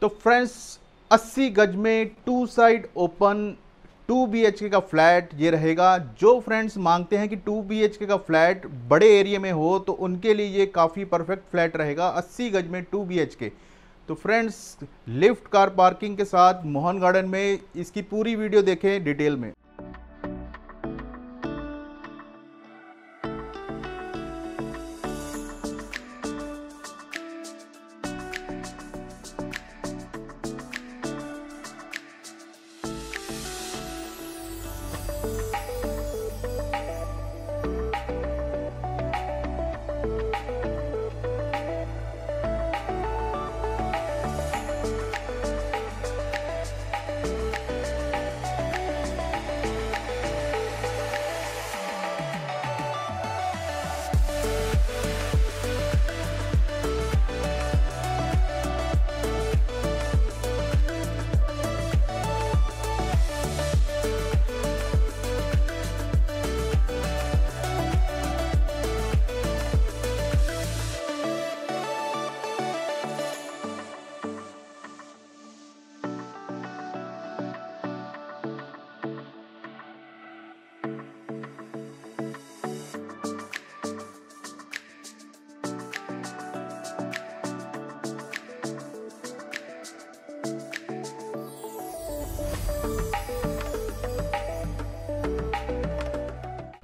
तो फ्रेंड्स 80 गज में two side open two B का फ्लैट ये रहेगा जो फ्रेंड्स मांगते हैं कि टू बी का फ्लैट बड़े एरिया में हो तो उनके लिए ये काफ़ी परफेक्ट फ्लैट रहेगा 80 गज में टू बी तो फ्रेंड्स लिफ्ट कार पार्किंग के साथ मोहन गार्डन में इसकी पूरी वीडियो देखें डिटेल में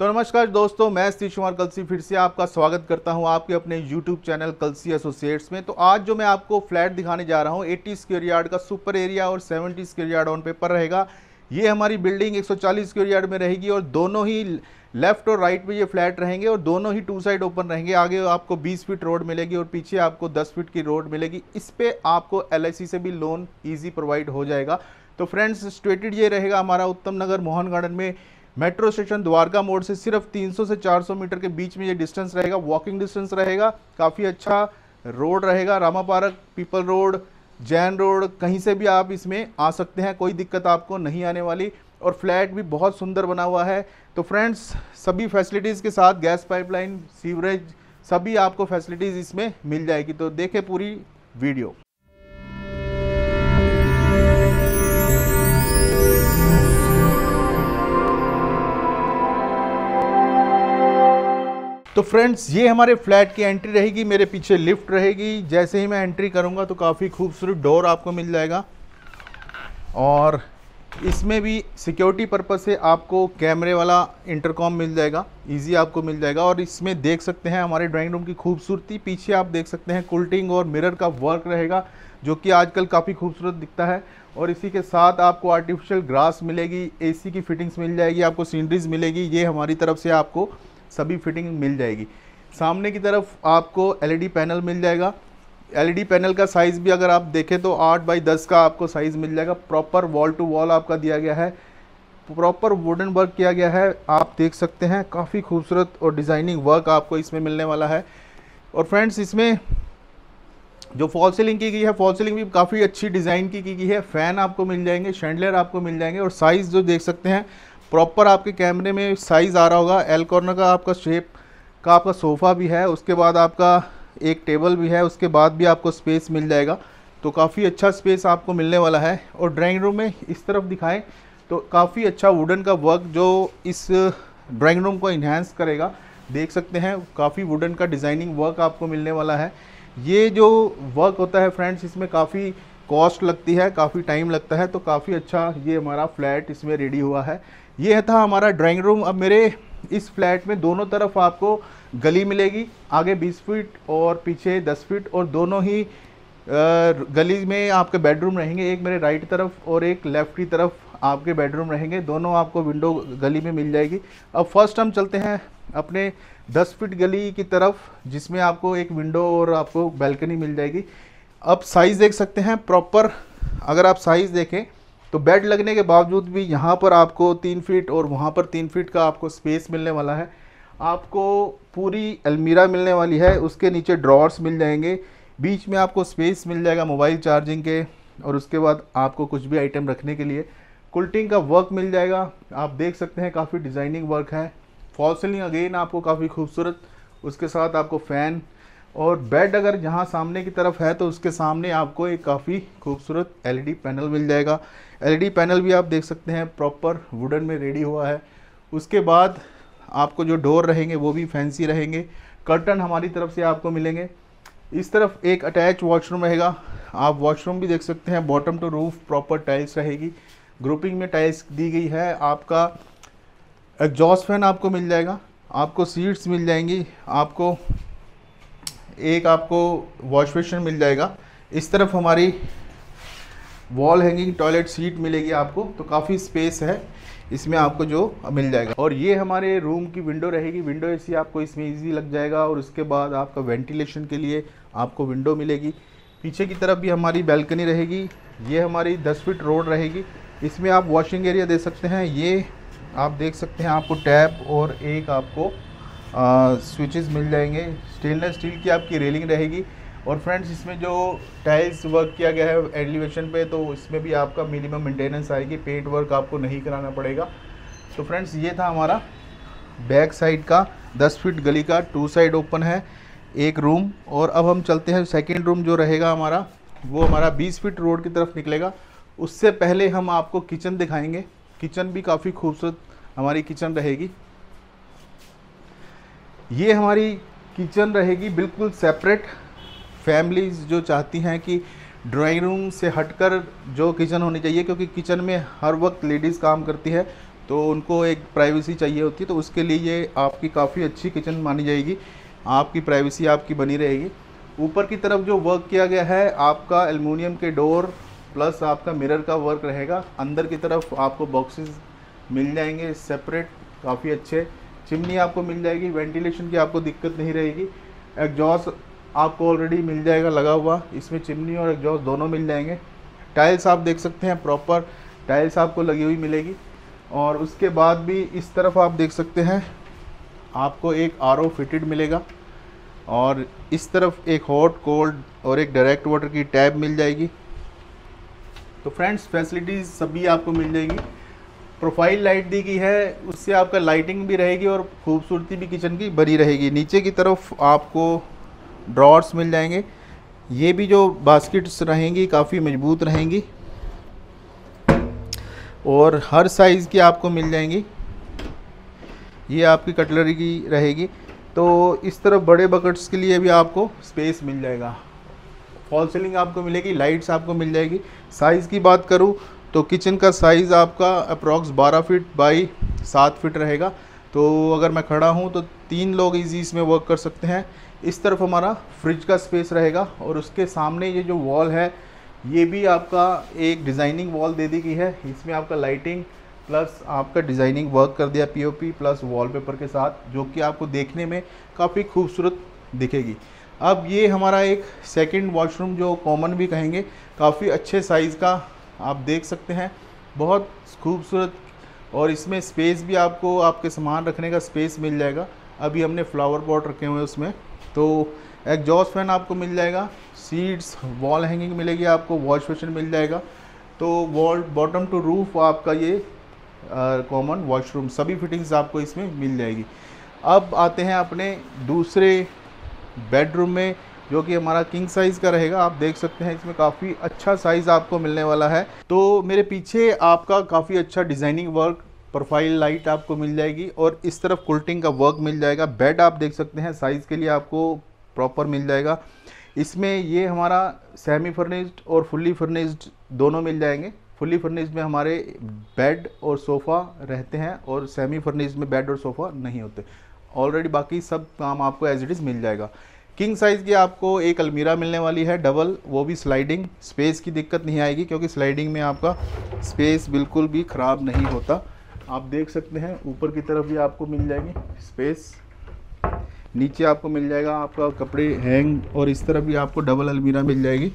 तो नमस्कार दोस्तों मैं सतीश कुमार कलसी फिर से आपका स्वागत करता हूं आपके अपने YouTube चैनल कलसी एसोसिएट्स में तो आज जो मैं आपको फ्लैट दिखाने जा रहा हूं 80 स्क्वेयर यार्ड का सुपर एरिया और 70 स्क्वेयर यार्ड ऑन पेपर रहेगा ये हमारी बिल्डिंग 140 स्क्वेयर यार्ड में रहेगी और दोनों ही लेफ्ट और राइट में ये फ्लैट रहेंगे और दोनों ही टू साइड ओपन रहेंगे आगे आपको 20 फीट रोड मिलेगी और पीछे आपको 10 फीट की रोड मिलेगी इस पर आपको एल से भी लोन ईजी प्रोवाइड हो जाएगा तो फ्रेंड्स स्टेटेड ये रहेगा हमारा उत्तम नगर मोहन गार्डन में मेट्रो स्टेशन द्वारका मोड़ से सिर्फ 300 से 400 मीटर के बीच में ये डिस्टेंस रहेगा वॉकिंग डिस्टेंस रहेगा काफ़ी अच्छा रोड रहेगा Rama Park Peepal Road Jain Road कहीं से भी आप इसमें आ सकते हैं कोई दिक्कत आपको नहीं आने वाली और फ्लैट भी बहुत सुंदर बना हुआ है तो फ्रेंड्स सभी फैसिलिटीज़ के साथ गैस पाइपलाइन सीवरेज सभी आपको फैसिलिटीज़ इसमें मिल जाएगी तो देखें पूरी वीडियो तो फ्रेंड्स ये हमारे फ्लैट की एंट्री रहेगी मेरे पीछे लिफ्ट रहेगी जैसे ही मैं एंट्री करूँगा तो काफ़ी खूबसूरत डोर आपको मिल जाएगा और इसमें भी सिक्योरिटी पर्पज़ से आपको कैमरे वाला इंटरकॉम मिल जाएगा इजी आपको मिल जाएगा और इसमें देख सकते हैं हमारे ड्राइंग रूम की खूबसूरती पीछे आप देख सकते हैं कुल्टिंग और मिरर का वर्क रहेगा जो कि आजकल काफ़ी खूबसूरत दिखता है और इसी के साथ आपको आर्टिफिशियल ग्रास मिलेगी एसी की फिटिंग्स मिल जाएगी आपको सीनरीज मिलेगी ये हमारी तरफ से आपको सभी फिटिंग मिल जाएगी सामने की तरफ आपको एलईडी पैनल मिल जाएगा एलईडी पैनल का साइज़ भी अगर आप देखें तो आठ बाई दस का आपको साइज़ मिल जाएगा प्रॉपर वॉल टू वॉल आपका दिया गया है प्रॉपर वुडन वर्क किया गया है आप देख सकते हैं काफ़ी खूबसूरत और डिज़ाइनिंग वर्क आपको इसमें मिलने वाला है और फ्रेंड्स इसमें जो फॉल सीलिंग की गई है फॉल सीलिंग भी काफ़ी अच्छी डिज़ाइन की की गई है फ़ैन आपको मिल जाएंगे शेंडलर आपको मिल जाएंगे और साइज़ जो देख सकते हैं प्रॉपर आपके कैमरे में साइज़ आ रहा होगा एल कॉर्नर का आपका शेप का आपका सोफ़ा भी है उसके बाद आपका एक टेबल भी है उसके बाद भी आपको स्पेस मिल जाएगा तो काफ़ी अच्छा स्पेस आपको मिलने वाला है और ड्राइंग रूम में इस तरफ दिखाएं तो काफ़ी अच्छा वुडन का वर्क जो इस ड्राइंग रूम को इन्हेंस करेगा देख सकते हैं काफ़ी वुडन का डिज़ाइनिंग वर्क आपको मिलने वाला है ये जो वर्क होता है फ्रेंड्स इसमें काफ़ी कॉस्ट लगती है काफ़ी टाइम लगता है तो काफ़ी अच्छा ये हमारा फ्लैट इसमें रेडी हुआ है ये था हमारा ड्राइंग रूम अब मेरे इस फ्लैट में दोनों तरफ आपको गली मिलेगी आगे 20 फीट और पीछे 10 फीट और दोनों ही गली में आपके बेडरूम रहेंगे एक मेरे राइट तरफ और एक लेफ्ट की तरफ आपके बेडरूम रहेंगे दोनों आपको विंडो गली में मिल जाएगी अब फर्स्ट हम चलते हैं अपने 10 फीट गली की तरफ जिसमें आपको एक विंडो और आपको बैल्कनी मिल जाएगी अब साइज़ देख सकते हैं प्रॉपर अगर आप साइज़ देखें तो बेड लगने के बावजूद भी यहाँ पर आपको तीन फीट और वहाँ पर तीन फीट का आपको स्पेस मिलने वाला है आपको पूरी अलमीरा मिलने वाली है उसके नीचे ड्रॉर्स मिल जाएंगे बीच में आपको स्पेस मिल जाएगा मोबाइल चार्जिंग के और उसके बाद आपको कुछ भी आइटम रखने के लिए कुल्टिंग का वर्क मिल जाएगा आप देख सकते हैं काफ़ी डिज़ाइनिंग वर्क है फॉल सीलिंग अगेन आपको काफ़ी खूबसूरत उसके साथ आपको फ़ैन और बेड अगर यहाँ सामने की तरफ है तो उसके सामने आपको एक काफ़ी खूबसूरत एलईडी e पैनल मिल जाएगा एलईडी e पैनल भी आप देख सकते हैं प्रॉपर वुडन में रेडी हुआ है उसके बाद आपको जो डोर रहेंगे वो भी फैंसी रहेंगे कर्टन हमारी तरफ से आपको मिलेंगे इस तरफ एक अटैच वॉशरूम रहेगा आप वॉशरूम भी देख सकते हैं bottom to roof proper tiles रहेगी ग्रुपिंग में टाइल्स दी गई है आपका एग्जॉस्ट फैन आपको मिल जाएगा आपको सीट्स मिल जाएंगी आपको एक आपको वॉश बेसिन मिल जाएगा इस तरफ हमारी वॉल हैंगिंग टॉयलेट सीट मिलेगी आपको तो काफ़ी स्पेस है इसमें आपको जो मिल जाएगा और ये हमारे रूम की विंडो रहेगी विंडो ऐसी आपको इसमें इजी लग जाएगा और उसके बाद आपका वेंटिलेशन के लिए आपको विंडो मिलेगी पीछे की तरफ भी हमारी बैल्कनी रहेगी ये हमारी 10 फीट रोड रहेगी इसमें आप वॉशिंग एरिया दे सकते हैं ये आप देख सकते हैं आपको टैप और एक आपको स्विचेस मिल जाएंगे स्टेनलेस स्टील की आपकी रेलिंग रहेगी और फ्रेंड्स इसमें जो टाइल्स वर्क किया गया है एलिवेशन पे तो इसमें भी आपका मिनिमम मेंटेनेंस आएगी पेंट वर्क आपको नहीं कराना पड़ेगा तो फ्रेंड्स ये था हमारा बैक साइड का 10 फीट गली का टू साइड ओपन है एक रूम और अब हम चलते हैं सेकेंड रूम जो रहेगा हमारा वो हमारा बीस फिट रोड की तरफ निकलेगा उससे पहले हम आपको किचन दिखाएंगे किचन भी काफ़ी खूबसूरत हमारी किचन रहेगी ये हमारी किचन रहेगी बिल्कुल सेपरेट फैमिलीज़ जो चाहती हैं कि ड्राइंग रूम से हटकर जो किचन होनी चाहिए क्योंकि किचन में हर वक्त लेडीज़ काम करती है तो उनको एक प्राइवेसी चाहिए होती है तो उसके लिए ये आपकी काफ़ी अच्छी किचन मानी जाएगी आपकी प्राइवेसी आपकी बनी रहेगी ऊपर की तरफ जो वर्क किया गया है आपका एलमिनियम के डोर प्लस आपका मिरर का वर्क रहेगा अंदर की तरफ आपको बॉक्सेस मिल जाएंगे सेपरेट काफ़ी अच्छे चिमनी आपको मिल जाएगी वेंटिलेशन की आपको दिक्कत नहीं रहेगी एग्जॉस आपको ऑलरेडी मिल जाएगा लगा हुआ इसमें चिमनी और एग्जॉस दोनों मिल जाएंगे टाइल्स आप देख सकते हैं प्रॉपर टाइल्स आपको लगी हुई मिलेगी और उसके बाद भी इस तरफ आप देख सकते हैं आपको एक आर फिटेड मिलेगा और इस तरफ एक हॉट कोल्ड और एक डायरेक्ट वाटर की टैब मिल जाएगी तो फ्रेंड्स फैसिलिटीज़ सभी आपको मिल जाएगी प्रोफाइल लाइट दी गई है उससे आपका लाइटिंग भी रहेगी और खूबसूरती भी किचन की बनी रहेगी नीचे की तरफ आपको ड्रॉर्स मिल जाएंगे ये भी जो बास्केट्स रहेंगी काफ़ी मजबूत रहेंगी और हर साइज़ की आपको मिल जाएंगी ये आपकी कटलरी की रहेगी तो इस तरफ बड़े बकेट्स के लिए भी आपको स्पेस मिल जाएगा फॉल सीलिंग आपको मिलेगी लाइट्स आपको मिल जाएगी साइज़ की बात करूँ तो किचन का साइज़ आपका अप्रॉक्स 12 फीट बाई 7 फीट रहेगा तो अगर मैं खड़ा हूँ तो तीन लोग इजी इसमें वर्क कर सकते हैं इस तरफ हमारा फ्रिज का स्पेस रहेगा और उसके सामने ये जो वॉल है ये भी आपका एक डिज़ाइनिंग वॉल दे दी गई है इसमें आपका लाइटिंग प्लस आपका डिज़ाइनिंग वर्क कर दिया पी प्लस वॉलपेपर के साथ जो कि आपको देखने में काफ़ी खूबसूरत दिखेगी अब ये हमारा एक सेकंड वॉशरूम जो कॉमन भी कहेंगे काफ़ी अच्छे साइज़ का आप देख सकते हैं बहुत खूबसूरत और इसमें स्पेस भी आपको आपके सामान रखने का स्पेस मिल जाएगा अभी हमने फ्लावर पॉट रखे हुए हैं उसमें तो एग्जॉस फैन आपको मिल जाएगा सीट्स वॉल हैंगिंग मिलेगी आपको वॉश बेसिन मिल जाएगा तो वॉल बॉटम टू रूफ आपका ये कॉमन वॉशरूम सभी फिटिंग्स आपको इसमें मिल जाएगी अब आते हैं अपने दूसरे बेडरूम में जो कि हमारा किंग साइज़ का रहेगा आप देख सकते हैं इसमें काफ़ी अच्छा साइज़ आपको मिलने वाला है तो मेरे पीछे आपका काफ़ी अच्छा डिज़ाइनिंग वर्क प्रोफाइल लाइट आपको मिल जाएगी और इस तरफ कुल्टिंग का वर्क मिल जाएगा बेड आप देख सकते हैं साइज़ के लिए आपको प्रॉपर मिल जाएगा इसमें ये हमारा सेमी फर्निश्ड और फुल्ली फर्निश्ड दोनों मिल जाएंगे फुल्ली फर्निश्ड में हमारे बेड और सोफ़ा रहते हैं और सेमी फर्निश्ड में बेड और सोफ़ा नहीं होते ऑलरेडी बाकी सब काम आपको एज इट इज़ मिल जाएगा किंग साइज़ की आपको एक अलमीरा मिलने वाली है डबल वो भी स्लाइडिंग स्पेस की दिक्कत नहीं आएगी क्योंकि स्लाइडिंग में आपका स्पेस बिल्कुल भी ख़राब नहीं होता आप देख सकते हैं ऊपर की तरफ भी आपको मिल जाएगी स्पेस नीचे आपको मिल जाएगा आपका कपड़े हैंग और इस तरफ भी आपको डबल अलमीरा मिल जाएगी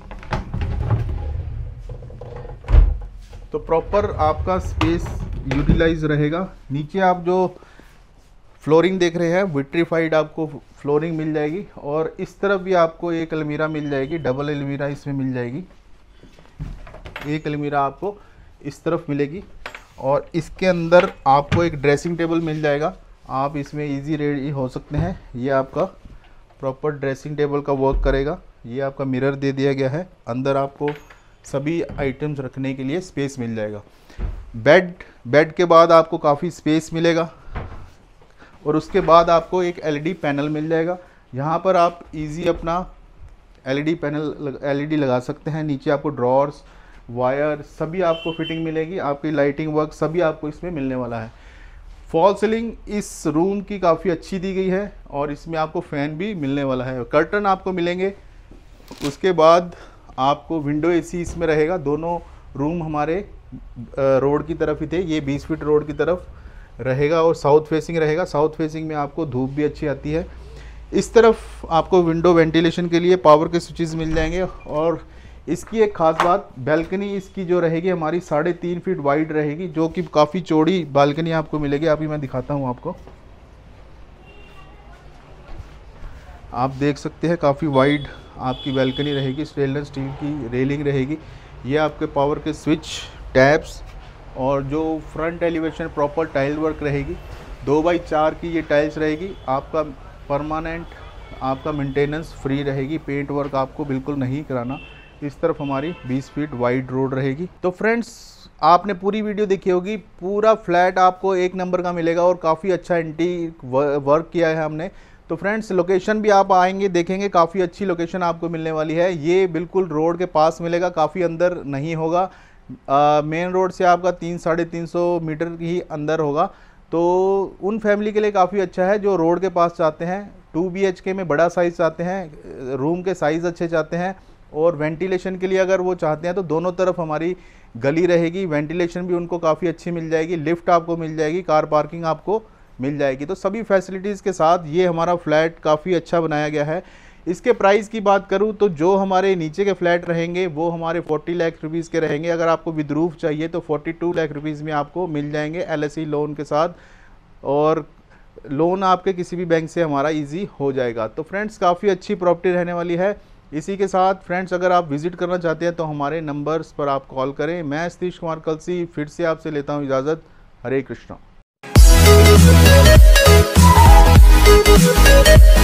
तो प्रॉपर आपका स्पेस यूटिलाइज रहेगा नीचे आप जो फ्लोरिंग देख रहे हैं विट्रीफाइड आपको फ्लोरिंग मिल जाएगी और इस तरफ भी आपको एक अलमीरा मिल जाएगी डबल अलमीरा इसमें मिल जाएगी एक अलमीरा आपको इस तरफ मिलेगी और इसके अंदर आपको एक ड्रेसिंग टेबल मिल जाएगा आप इसमें इजी रेडी हो सकते हैं ये आपका प्रॉपर ड्रेसिंग टेबल का वर्क करेगा ये आपका मिरर दे दिया गया है अंदर आपको सभी आइटम्स रखने के लिए स्पेस मिल जाएगा बेड बेड के बाद आपको काफ़ी स्पेस मिलेगा और उसके बाद आपको एक एलईडी पैनल मिल जाएगा यहाँ पर आप इजी अपना एलईडी पैनल एलईडी लगा सकते हैं नीचे आपको ड्रॉर्स वायर सभी आपको फिटिंग मिलेगी आपकी लाइटिंग वर्क सभी आपको इसमें मिलने वाला है फॉल सीलिंग इस रूम की काफ़ी अच्छी दी गई है और इसमें आपको फ़ैन भी मिलने वाला है कर्टन आपको मिलेंगे उसके बाद आपको विंडो एसी इसमें रहेगा दोनों रूम हमारे रोड की तरफ ही थे ये 20 फीट रोड की तरफ रहेगा और साउथ फेसिंग रहेगा साउथ फेसिंग में आपको धूप भी अच्छी आती है इस तरफ आपको विंडो वेंटिलेशन के लिए पावर के स्विचेस मिल जाएंगे और इसकी एक ख़ास बात बैल्कनी इसकी जो रहेगी हमारी साढ़े तीन फीट वाइड रहेगी जो कि काफ़ी चौड़ी बालकनी आपको मिलेगी अभी मैं दिखाता हूँ आपको आप देख सकते हैं काफ़ी वाइड आपकी बैल्कनी रहेगी स्टेनलेस स्टील की रेलिंग रहेगी ये आपके पावर के स्विच टैप्स और जो front elevation proper tile work रहेगी दो बाई चार की ये टाइल्स रहेगी आपका परमानेंट आपका मेंटेनेंस फ्री रहेगी पेंट वर्क आपको बिल्कुल नहीं कराना इस तरफ हमारी 20 फीट वाइड रोड रहेगी तो फ्रेंड्स आपने पूरी वीडियो देखी होगी पूरा फ्लैट आपको एक नंबर का मिलेगा और काफ़ी अच्छा एंटी वर्क किया है हमने तो फ्रेंड्स लोकेशन भी आप आएंगे देखेंगे काफ़ी अच्छी लोकेशन आपको मिलने वाली है ये बिल्कुल रोड के पास मिलेगा काफ़ी अंदर नहीं होगा मेन रोड से आपका तीन साढ़े तीन सौ मीटर ही अंदर होगा तो उन फैमिली के लिए काफ़ी अच्छा है जो रोड के पास चाहते हैं टू बी एच के में बड़ा साइज़ चाहते हैं रूम के साइज़ अच्छे चाहते हैं और वेंटिलेशन के लिए अगर वो चाहते हैं तो दोनों तरफ हमारी गली रहेगी वेंटिलेशन भी उनको काफ़ी अच्छी मिल जाएगी लिफ्ट आपको मिल जाएगी कार पार्किंग आपको मिल जाएगी तो सभी फैसिलिटीज़ के साथ ये हमारा फ्लैट काफ़ी अच्छा बनाया गया है इसके प्राइस की बात करूँ तो जो हमारे नीचे के फ्लैट रहेंगे वो हमारे 40 लाख रुपीज़ के रहेंगे अगर आपको विद्रूफ चाहिए तो 42 लाख रुपीज़ में आपको मिल जाएंगे एलएससी लोन e के साथ और लोन आपके किसी भी बैंक से हमारा इजी हो जाएगा तो फ्रेंड्स काफ़ी अच्छी प्रॉपर्टी रहने वाली है इसी के साथ फ्रेंड्स अगर आप विजिट करना चाहते हैं तो हमारे नंबर्स पर आप कॉल करें मैं सतीश कुमार कलसी फिर से आपसे लेता हूँ इजाज़त हरे कृष्णा